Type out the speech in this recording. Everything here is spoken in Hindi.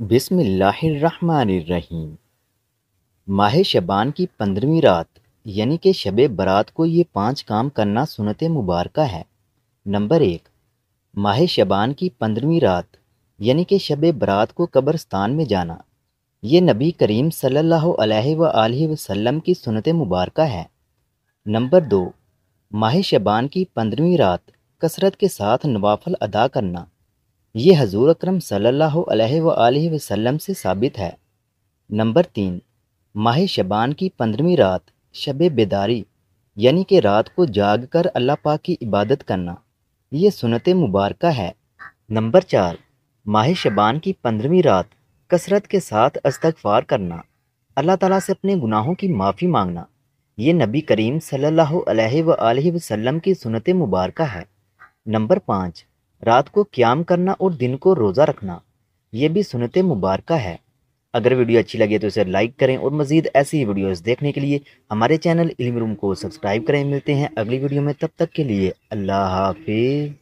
बिसमीम माह शबान की पंद्रहवीं रात यानी कि शब बरात को ये पांच काम करना सुनत मुबारक है नंबर एक माह शबान की पंद्रहवीं रात यानी कि शब बरात को कब्रस्तान में जाना ये नबी करीम सल्लल्लाहु अलैहि की सुनत मुबारक है नंबर दो माह शबान की पंद्रहवीं रात कसरत के साथ नवाफल अदा करना ये हजूर अक्रम सल्लल्लाहु से साबित है नंबर तीन माह शबान की पंद्रहवीं रात शब बेदारी यानी कि रात को जाग कर अल्लाह पाक की इबादत करना ये सुनत मुबारक है नंबर चार माह शबान की पंद्रहवीं रात कसरत के साथ अस्तगफार करना अल्लाह ताला से अपने गुनाहों की माफ़ी मांगना ये नबी करीम सल्लल्लाहु अलैहि वसल्लम की सुनत मुबारक है नंबर पाँच रात को क्याम करना और दिन को रोज़ा रखना यह भी सुनते मुबारक है अगर वीडियो अच्छी लगे तो इसे लाइक करें और मज़ीद ऐसी ही वीडियोज़ देखने के लिए हमारे चैनल इल्म रूम को सब्सक्राइब करें मिलते हैं अगली वीडियो में तब तक के लिए अल्लाह हाफिज़